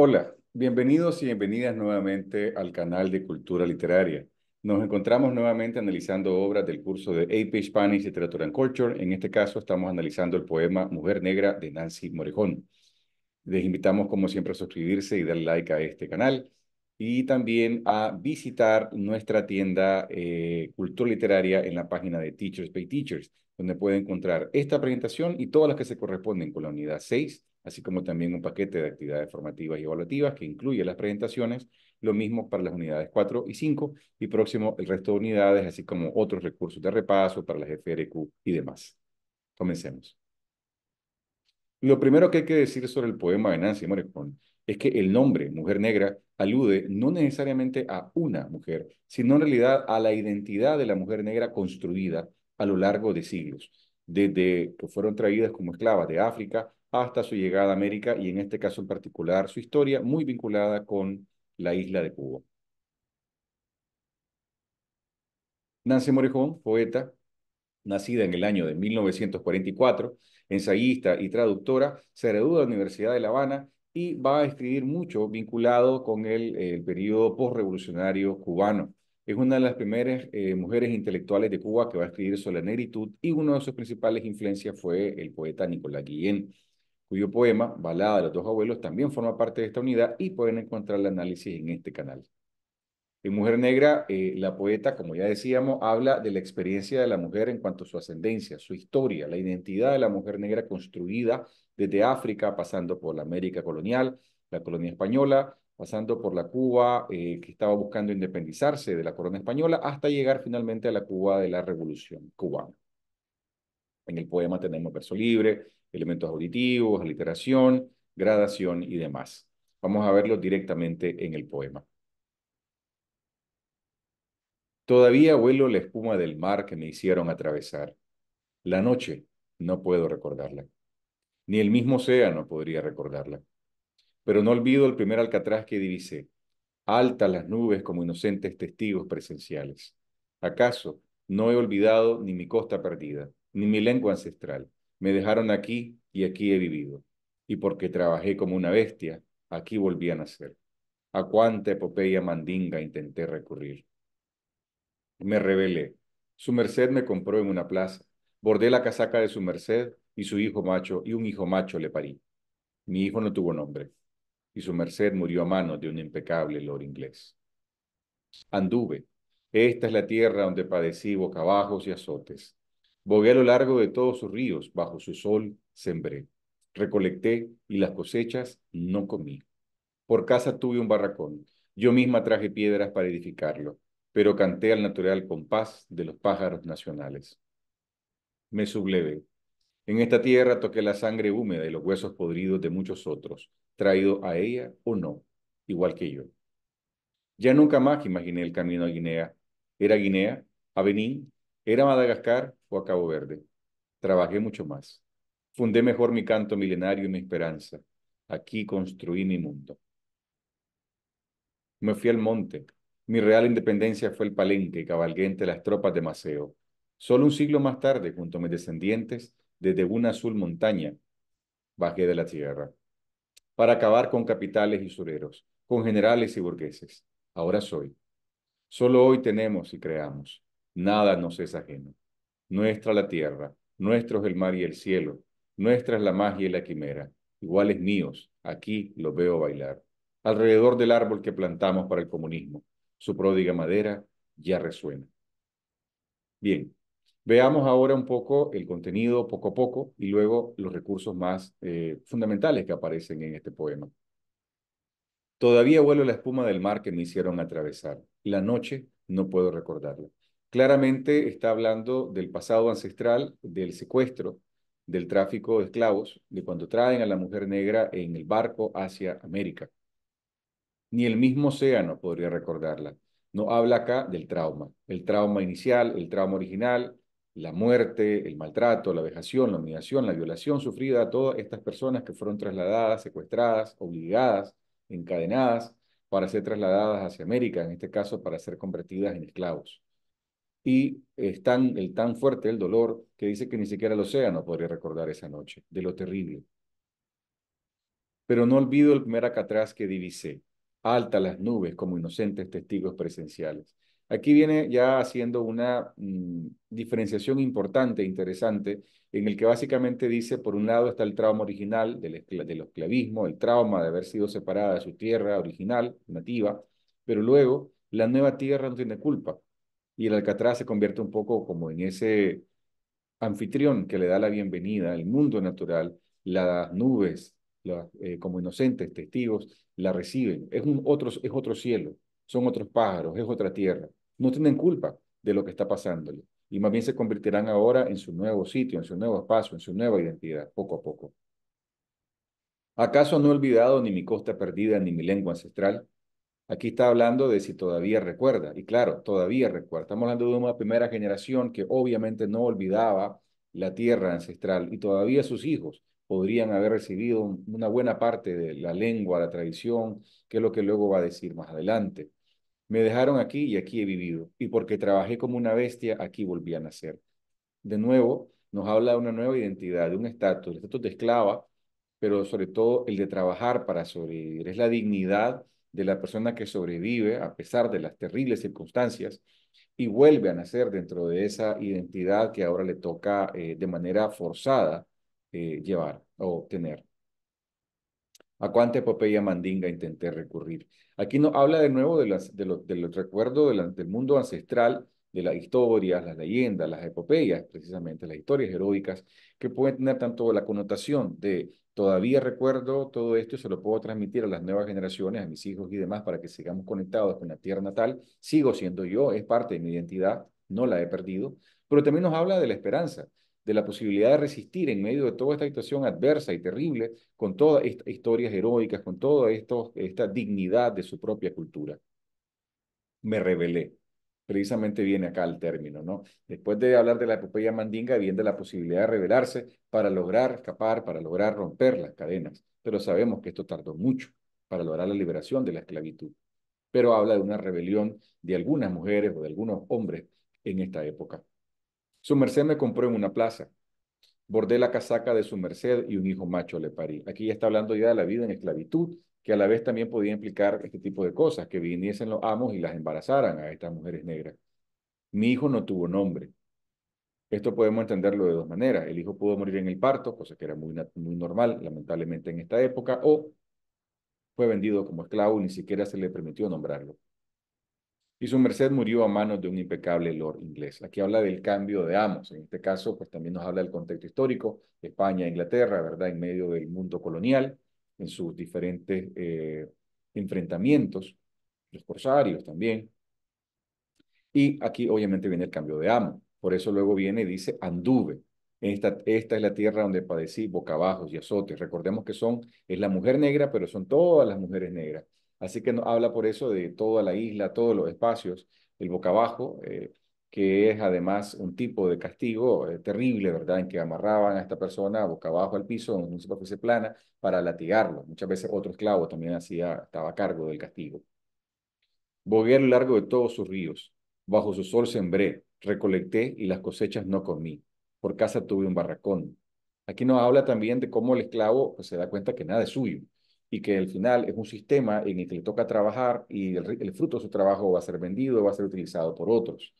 Hola, bienvenidos y bienvenidas nuevamente al canal de Cultura Literaria. Nos encontramos nuevamente analizando obras del curso de AP Spanish Literature and Culture. En este caso estamos analizando el poema Mujer Negra de Nancy Morejón. Les invitamos como siempre a suscribirse y dar like a este canal y también a visitar nuestra tienda eh, Cultura Literaria en la página de Teachers Pay Teachers, donde puede encontrar esta presentación y todas las que se corresponden con la unidad 6, así como también un paquete de actividades formativas y evaluativas que incluye las presentaciones, lo mismo para las unidades 4 y 5 y próximo el resto de unidades, así como otros recursos de repaso para las FRQ y demás. Comencemos. Lo primero que hay que decir sobre el poema de Nancy Morecón es que el nombre mujer negra alude no necesariamente a una mujer, sino en realidad a la identidad de la mujer negra construida a lo largo de siglos, desde que fueron traídas como esclavas de África hasta su llegada a América y en este caso en particular su historia muy vinculada con la isla de Cuba. Nancy Morejón, poeta, nacida en el año de 1944, ensayista y traductora, se graduó de la Universidad de La Habana y va a escribir mucho vinculado con el, el periodo postrevolucionario cubano. Es una de las primeras eh, mujeres intelectuales de Cuba que va a escribir sobre la negritud y una de sus principales influencias fue el poeta Nicolás Guillén, cuyo poema, Balada de los dos abuelos, también forma parte de esta unidad y pueden encontrar el análisis en este canal. En Mujer Negra, eh, la poeta, como ya decíamos, habla de la experiencia de la mujer en cuanto a su ascendencia, su historia, la identidad de la mujer negra construida desde África, pasando por la América colonial, la colonia española, pasando por la Cuba eh, que estaba buscando independizarse de la corona española, hasta llegar finalmente a la Cuba de la Revolución cubana. En el poema tenemos verso libre, elementos auditivos, aliteración, gradación y demás. Vamos a verlo directamente en el poema. Todavía vuelo la espuma del mar que me hicieron atravesar. La noche no puedo recordarla. Ni el mismo océano podría recordarla. Pero no olvido el primer alcatraz que divisé, altas las nubes como inocentes testigos presenciales. ¿Acaso no he olvidado ni mi costa perdida, ni mi lengua ancestral? Me dejaron aquí y aquí he vivido. Y porque trabajé como una bestia, aquí volví a nacer. A cuánta epopeya mandinga intenté recurrir. Me rebelé. Su merced me compró en una plaza. Bordé la casaca de su merced y su hijo macho, y un hijo macho le parí. Mi hijo no tuvo nombre, y su merced murió a manos de un impecable lord inglés. Anduve. Esta es la tierra donde padecí bocabajos y azotes. Bogué a lo largo de todos sus ríos, bajo su sol sembré. Recolecté y las cosechas no comí. Por casa tuve un barracón. Yo misma traje piedras para edificarlo pero canté al natural compás de los pájaros nacionales. Me sublevé. En esta tierra toqué la sangre húmeda y los huesos podridos de muchos otros, traído a ella o no, igual que yo. Ya nunca más imaginé el camino a Guinea. Era Guinea, a Benín, era Madagascar o a Cabo Verde. Trabajé mucho más. Fundé mejor mi canto milenario y mi esperanza. Aquí construí mi mundo. Me fui al monte, mi real independencia fue el palenque, cabalguente de las tropas de Maceo. Solo un siglo más tarde, junto a mis descendientes, desde una azul montaña, bajé de la tierra, para acabar con capitales y sureros, con generales y burgueses. Ahora soy. Solo hoy tenemos y creamos. Nada nos es ajeno. Nuestra la tierra, nuestro es el mar y el cielo, nuestra es la magia y la quimera, iguales míos, aquí los veo bailar, alrededor del árbol que plantamos para el comunismo, su pródiga madera ya resuena. Bien, veamos ahora un poco el contenido poco a poco y luego los recursos más eh, fundamentales que aparecen en este poema. Todavía vuelo la espuma del mar que me hicieron atravesar. La noche no puedo recordarla. Claramente está hablando del pasado ancestral, del secuestro, del tráfico de esclavos, de cuando traen a la mujer negra en el barco hacia América. Ni el mismo océano podría recordarla. No habla acá del trauma, el trauma inicial, el trauma original, la muerte, el maltrato, la vejación, la humillación, la violación sufrida a todas estas personas que fueron trasladadas, secuestradas, obligadas, encadenadas para ser trasladadas hacia América, en este caso para ser convertidas en esclavos. Y es tan, el tan fuerte el dolor que dice que ni siquiera el océano podría recordar esa noche, de lo terrible. Pero no olvido el primer acatraz que divisé, alta las nubes como inocentes testigos presenciales. Aquí viene ya haciendo una mm, diferenciación importante, e interesante, en el que básicamente dice, por un lado está el trauma original del, esclavismo, el trauma de haber sido separada de su tierra original, nativa, pero luego la nueva tierra no tiene culpa y el Alcatraz se convierte un poco como en ese anfitrión que le da la bienvenida, al mundo natural, las nubes, eh, como inocentes, testigos, la reciben. Es, un otro, es otro cielo, son otros pájaros, es otra tierra. No tienen culpa de lo que está pasándole. Y más bien se convertirán ahora en su nuevo sitio, en su nuevo espacio, en su nueva identidad, poco a poco. ¿Acaso no he olvidado ni mi costa perdida ni mi lengua ancestral? Aquí está hablando de si todavía recuerda. Y claro, todavía recuerda. Estamos hablando de una primera generación que obviamente no olvidaba la tierra ancestral y todavía sus hijos podrían haber recibido una buena parte de la lengua, la tradición, que es lo que luego va a decir más adelante. Me dejaron aquí y aquí he vivido, y porque trabajé como una bestia, aquí volví a nacer. De nuevo, nos habla de una nueva identidad, de un estatus, el estatus de esclava, pero sobre todo el de trabajar para sobrevivir. Es la dignidad de la persona que sobrevive a pesar de las terribles circunstancias y vuelve a nacer dentro de esa identidad que ahora le toca eh, de manera forzada eh, llevar o obtener. ¿A cuánta epopeya mandinga intenté recurrir? Aquí nos habla de nuevo de las, de del recuerdo del mundo ancestral, de las historias, las leyendas, las epopeyas, precisamente las historias heroicas, que pueden tener tanto la connotación de todavía recuerdo todo esto se lo puedo transmitir a las nuevas generaciones, a mis hijos y demás, para que sigamos conectados con la tierra natal. Sigo siendo yo, es parte de mi identidad, no la he perdido, pero también nos habla de la esperanza, de la posibilidad de resistir en medio de toda esta situación adversa y terrible, con todas estas historias heroicas, con toda esta dignidad de su propia cultura. Me rebelé. Precisamente viene acá el término, ¿no? Después de hablar de la epopeya mandinga, viene de la posibilidad de rebelarse para lograr escapar, para lograr romper las cadenas. Pero sabemos que esto tardó mucho para lograr la liberación de la esclavitud. Pero habla de una rebelión de algunas mujeres o de algunos hombres en esta época. Su merced me compró en una plaza. Bordé la casaca de su merced y un hijo macho le parí. Aquí ya está hablando ya de la vida en esclavitud, que a la vez también podía implicar este tipo de cosas, que viniesen los amos y las embarazaran a estas mujeres negras. Mi hijo no tuvo nombre. Esto podemos entenderlo de dos maneras. El hijo pudo morir en el parto, cosa que era muy, muy normal, lamentablemente, en esta época, o fue vendido como esclavo y ni siquiera se le permitió nombrarlo y su merced murió a manos de un impecable lord inglés. Aquí habla del cambio de amos, en este caso pues también nos habla del contexto histórico, España, Inglaterra, ¿verdad? En medio del mundo colonial, en sus diferentes eh, enfrentamientos, los corsarios también. Y aquí obviamente viene el cambio de amo, por eso luego viene y dice anduve. Esta, es la tierra donde padecí boca bocabajos y azotes. Recordemos que son, es la mujer negra, pero son todas las mujeres negras Así que nos habla por eso de toda la isla, todos los espacios, el boca abajo, eh, que es además un tipo de castigo eh, terrible, ¿verdad? En que amarraban a esta persona boca abajo al piso, en una superficie plana, para latigarlo. Muchas veces otro esclavo también hacía, estaba a cargo del castigo. Bogué a largo de todos sus ríos, bajo su sol sembré, recolecté y las cosechas no comí. Por casa tuve un barracón. Aquí nos habla también de cómo el esclavo pues, se da cuenta que nada es suyo, y que al final es un sistema en el que le toca trabajar y el, fruto de su trabajo va a ser vendido, va a ser utilizado por otros.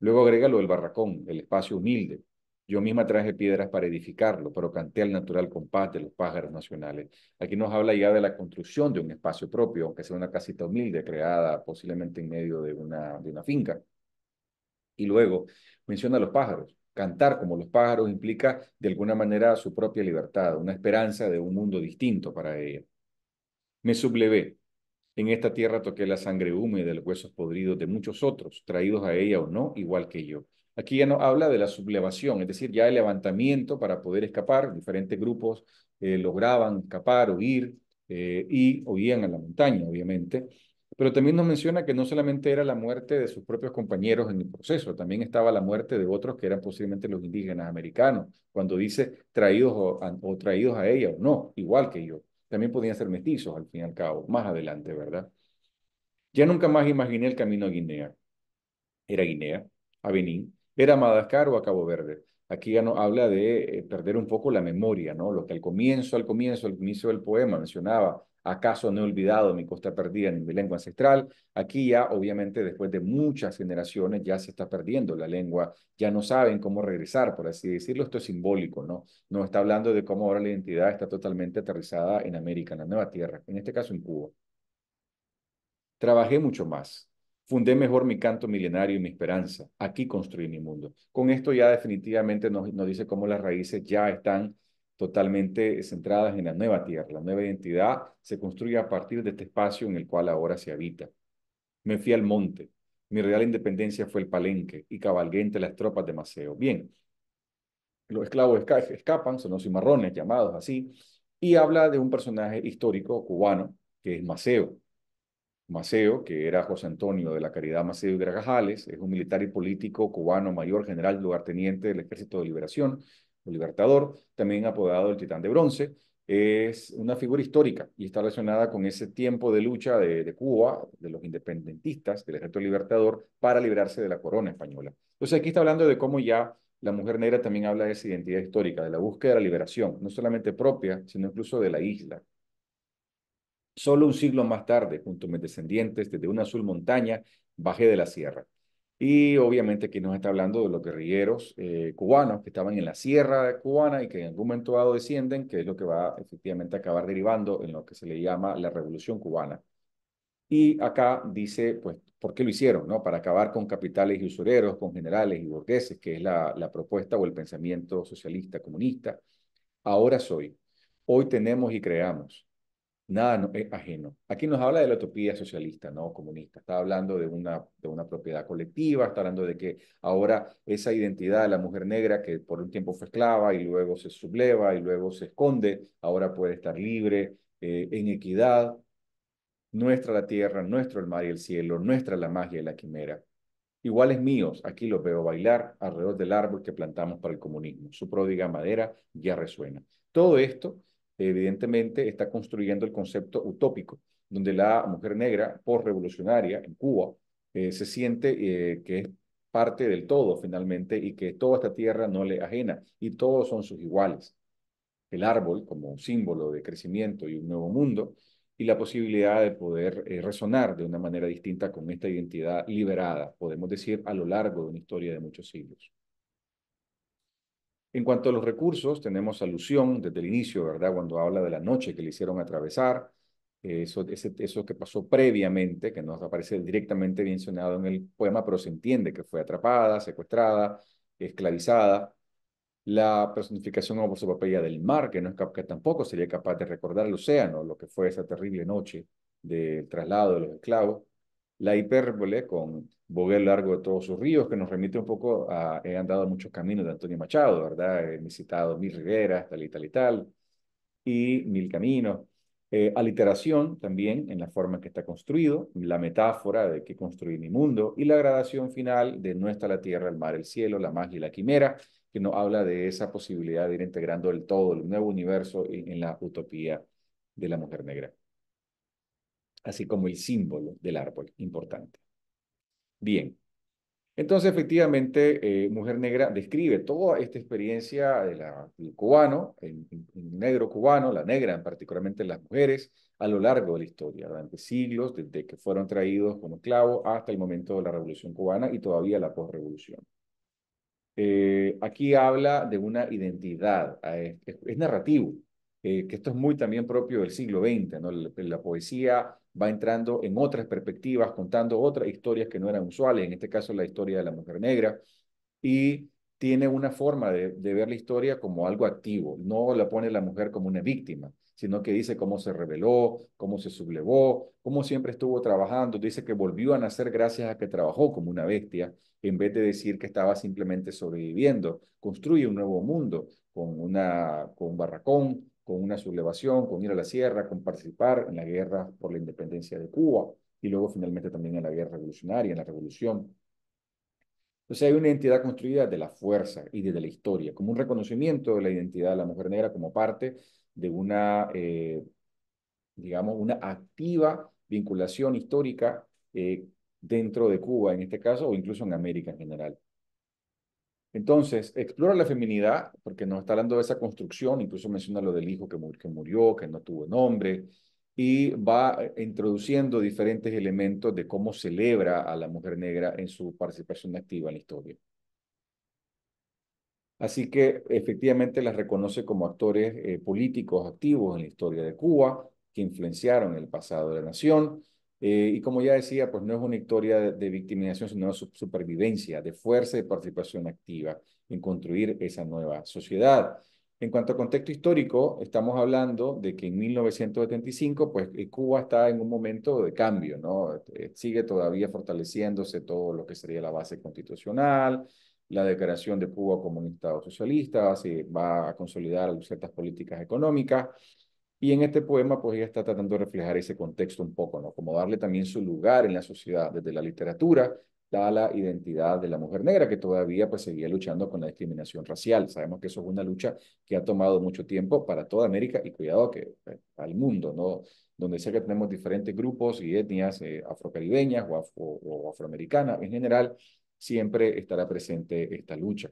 Luego agrega lo del barracón, el espacio humilde. Yo misma traje piedras para edificarlo, pero canté al natural compás de los pájaros nacionales. Aquí nos habla ya de la construcción de un espacio propio, aunque sea una casita humilde creada posiblemente en medio de una, finca. Y luego menciona los pájaros. Cantar como los pájaros implica de alguna manera su propia libertad, una esperanza de un mundo distinto para ellos. Me sublevé. En esta tierra toqué la sangre húmeda de los huesos podridos de muchos otros, traídos a ella o no, igual que yo. Aquí ya no habla de la sublevación, es decir, ya el levantamiento para poder escapar. Diferentes grupos eh, lograban escapar, huir eh, y huían a la montaña, obviamente. Pero también nos menciona que no solamente era la muerte de sus propios compañeros en el proceso, también estaba la muerte de otros que eran posiblemente los indígenas americanos, cuando dice traídos o traídos a ella o no, igual que yo. También podían ser mestizos, al fin y al cabo, más adelante, ¿verdad? Ya nunca más imaginé el camino a Guinea. Era Guinea, a Benín, era Madagascar o a Cabo Verde aquí ya no habla de eh, perder un poco la memoria, ¿no? Lo que al comienzo, al comienzo, al inicio del poema mencionaba, ¿acaso no he olvidado mi costa perdida en mi lengua ancestral? Aquí ya, obviamente, después de muchas generaciones, ya se está perdiendo la lengua, ya no saben cómo regresar, por así decirlo. Esto es simbólico, ¿no? No está hablando de cómo ahora la identidad está totalmente aterrizada en América, en la nueva tierra, en este caso en Cuba. Trabajé mucho más, Fundé mejor mi canto milenario y mi esperanza. Aquí construí mi mundo. Con esto ya definitivamente nos, dice cómo las raíces ya están totalmente centradas en la nueva tierra. La nueva identidad se construye a partir de este espacio en el cual ahora se habita. Me fui al monte. Mi real independencia fue el palenque y cabalgué entre las tropas de Maceo. Bien, los esclavos escapan, son los cimarrones llamados así, y habla de un personaje histórico cubano que es Maceo Maceo, que era José Antonio de la Caridad Maceo y Gragajales es un militar y político cubano, mayor general, lugarteniente del Ejército de Liberación, o Libertador, también apodado el Titán de Bronce, es una figura histórica y está relacionada con ese tiempo de lucha de, Cuba, de los independentistas, del Ejército Libertador, para liberarse de la corona española. Entonces aquí está hablando de cómo ya la mujer negra también habla de esa identidad histórica, de la búsqueda de la liberación, no solamente propia, sino incluso de la isla, Solo un siglo más tarde, junto a mis descendientes, desde una azul montaña, bajé de la sierra. Y obviamente aquí nos está hablando de los guerrilleros eh, cubanos que estaban en la sierra cubana y que en algún momento dado descienden, que es lo que va efectivamente a acabar derivando en lo que se le llama la revolución cubana. Y acá dice, pues, ¿por qué lo hicieron? ¿no? Para acabar con capitales y usureros, con generales y burgueses, que es la, la propuesta o el pensamiento socialista comunista. Ahora soy. Hoy tenemos y creamos nada no, es eh, ajeno. Aquí nos habla de la utopía socialista, no comunista. Está hablando de una, de una propiedad colectiva, está hablando de que ahora esa identidad de la mujer negra que por un tiempo fue esclava y luego se subleva y luego se esconde, ahora puede estar libre, eh, en equidad. Nuestra la tierra, nuestro el mar y el cielo, nuestra la magia y la quimera. Iguales míos, aquí los veo bailar alrededor del árbol que plantamos para el comunismo. Su pródiga madera ya resuena. Todo esto evidentemente está construyendo el concepto utópico, donde la mujer negra postrevolucionaria en Cuba eh, se siente eh, que es parte del todo finalmente y que toda esta tierra no le ajena y todos son sus iguales. El árbol como símbolo de crecimiento y un nuevo mundo y la posibilidad de poder eh, resonar de una manera distinta con esta identidad liberada, podemos decir, a lo largo de una historia de muchos siglos. En cuanto a los recursos, tenemos alusión desde el inicio, ¿verdad? Cuando habla de la noche que le hicieron atravesar, eh, eso, eso que pasó previamente, que no aparece directamente mencionado en el poema, pero se entiende que fue atrapada, secuestrada, esclavizada. La personificación obosopopeya del mar, que, no es, que tampoco sería capaz de recordar el océano, lo que fue esa terrible noche del traslado de los esclavos la hipérbole con Boguel Largo de Todos sus Ríos, que nos remite un poco a He andado muchos caminos de Antonio Machado, ¿verdad? He visitado mil riberas, tal y tal y tal, y mil caminos. Eh, aliteración también en la forma en que está construido, la metáfora de que construí mi mundo y la gradación final de no está la tierra, el mar, el cielo, la magia y la quimera, que nos habla de esa posibilidad de ir integrando el todo, el nuevo universo en la utopía de la mujer negra así como el símbolo del árbol, importante. Bien, entonces efectivamente eh, Mujer Negra describe toda esta experiencia del cubano, el, negro cubano, la negra, particularmente las mujeres, a lo largo de la historia, durante siglos, desde que fueron traídos como esclavos hasta el momento de la Revolución Cubana y todavía la posrevolución. Eh, aquí habla de una identidad, es narrativo, eh, que esto es muy también propio del siglo XX, ¿no? La, poesía va entrando en otras perspectivas, contando otras historias que no eran usuales, en este caso la historia de la mujer negra, y tiene una forma de, ver la historia como algo activo, no la pone la mujer como una víctima, sino que dice cómo se rebeló, cómo se sublevó, cómo siempre estuvo trabajando, dice que volvió a nacer gracias a que trabajó como una bestia, en vez de decir que estaba simplemente sobreviviendo, construye un nuevo mundo con, una, con un barracón, con una sublevación, con ir a la sierra, con participar en la guerra por la independencia de Cuba y luego finalmente también en la guerra revolucionaria, en la revolución. Entonces hay una identidad construida de la fuerza y de la historia, como un reconocimiento de la identidad de la mujer negra como parte de una, eh, digamos, una activa vinculación histórica eh, dentro de Cuba en este caso, o incluso en América en general. Entonces, explora la feminidad, porque nos está hablando de esa construcción, incluso menciona lo del hijo que, murió, que no tuvo nombre, y va eh, introduciendo diferentes elementos de cómo celebra a la mujer negra en su participación activa en la historia. Así que efectivamente las reconoce como actores eh, políticos activos en la historia de Cuba, que influenciaron el pasado de la nación eh, y como ya decía, pues no es una historia de, victimización, sino de supervivencia, de fuerza y participación activa en construir esa nueva sociedad. En cuanto a contexto histórico, estamos hablando de que en 1975, pues eh, Cuba está en un momento de cambio, ¿no? Eh, sigue todavía fortaleciéndose todo lo que sería la base constitucional, la declaración de Cuba como un Estado socialista, se va a consolidar ciertas políticas económicas, y en este poema, pues ella está tratando de reflejar ese contexto un poco, ¿no? Como darle también su lugar en la sociedad, desde la literatura, da la identidad de la mujer negra, que todavía pues seguía luchando con la discriminación racial. Sabemos que eso es una lucha que ha tomado mucho tiempo para toda América y cuidado que eh, al mundo, ¿no? Donde sea que tenemos diferentes grupos y etnias eh, afrocaribeñas o, o afroamericanas en general, siempre estará presente esta lucha,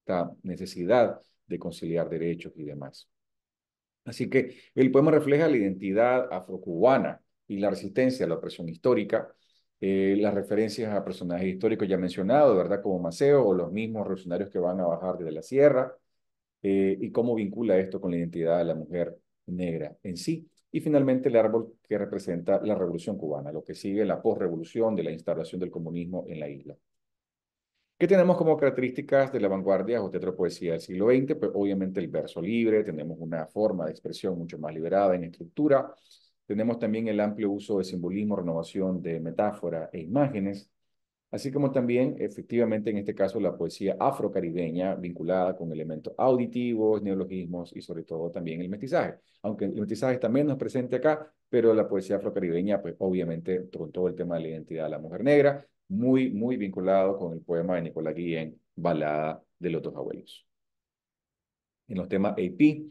esta necesidad de conciliar derechos y demás. Así que el poema refleja la identidad afrocubana y la resistencia a la opresión histórica, eh, las referencias a personajes históricos ya mencionados, ¿verdad? Como Maceo o los mismos revolucionarios que van a bajar desde la sierra, eh, y cómo vincula esto con la identidad de la mujer negra en sí. Y finalmente el árbol que representa la revolución cubana, lo que sigue la posrevolución de la instalación del comunismo en la isla. ¿Qué tenemos como características de la vanguardia o poesía del siglo XX? Pues obviamente el verso libre, tenemos una forma de expresión mucho más liberada en estructura, tenemos también el amplio uso de simbolismo, renovación de metáfora e imágenes, así como también efectivamente en este caso la poesía afrocaribeña vinculada con elementos auditivos, neologismos y sobre todo también el mestizaje, aunque el mestizaje está menos presente acá, pero la poesía afrocaribeña pues obviamente con todo el tema de la identidad de la mujer negra, muy, muy vinculado con el poema de Nicolás Guillén, Balada de los dos abuelos. En los temas AP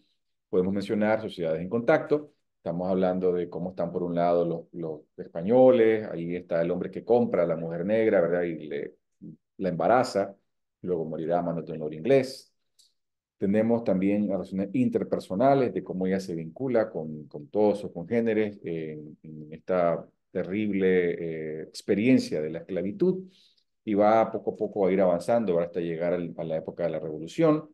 podemos mencionar sociedades en contacto. Estamos hablando de cómo están por un lado los, los españoles, ahí está el hombre que compra a la mujer negra, ¿verdad? Y le, la embaraza, luego morirá a manos de un inglés. Tenemos también relaciones interpersonales de cómo ella se vincula con, con todos sus congéneres eh, en, en esta terrible eh, experiencia de la esclavitud y va poco a poco a ir avanzando hasta llegar a la época de la revolución,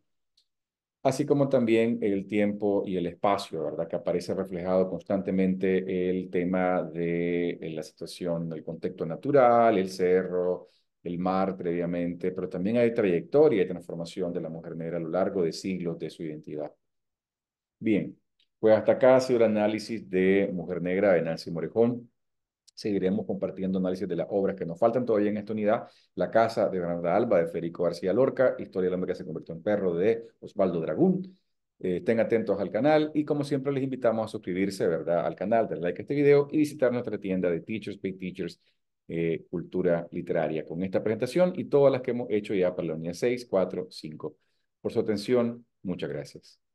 así como también el tiempo y el espacio, ¿verdad? Que aparece reflejado constantemente el tema de eh, la situación, el contexto natural, el cerro, el mar previamente, pero también hay trayectoria y transformación de la mujer negra a lo largo de siglos de su identidad. Bien, pues hasta acá ha sido el análisis de Mujer Negra de Nancy Morejón seguiremos compartiendo análisis de las obras que nos faltan todavía en esta unidad. La Casa de Granada Alba de Federico García Lorca, Historia del hombre que se convirtió en perro de Osvaldo Dragún. Eh, estén atentos al canal y como siempre les invitamos a suscribirse ¿verdad? al canal, darle like a este video y visitar nuestra tienda de Teachers Pay Teachers eh, Cultura Literaria con esta presentación y todas las que hemos hecho ya para la unidad 6, 4, 5. Por su atención, muchas gracias.